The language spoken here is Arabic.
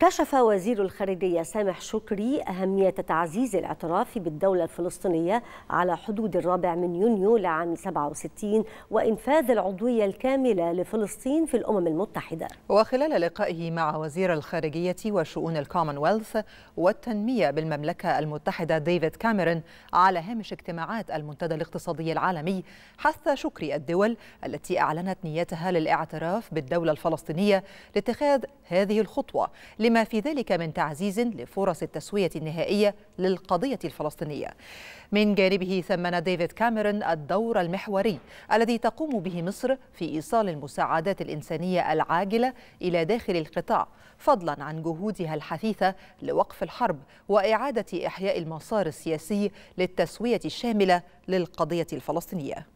كشف وزير الخارجية سامح شكري أهمية تعزيز الاعتراف بالدولة الفلسطينية على حدود الرابع من يونيو لعام 67 وإنفاذ العضوية الكاملة لفلسطين في الأمم المتحدة وخلال لقائه مع وزير الخارجية وشؤون الكومنولث والتنمية بالمملكة المتحدة ديفيد كاميرون على هامش اجتماعات المنتدى الاقتصادي العالمي حث شكري الدول التي أعلنت نيتها للاعتراف بالدولة الفلسطينية لاتخاذ هذه الخطوة لما في ذلك من تعزيز لفرص التسوية النهائية للقضية الفلسطينية من جانبه ثمن ديفيد كاميرون الدور المحوري الذي تقوم به مصر في إيصال المساعدات الإنسانية العاجلة إلى داخل القطاع فضلا عن جهودها الحثيثة لوقف الحرب وإعادة إحياء المسار السياسي للتسوية الشاملة للقضية الفلسطينية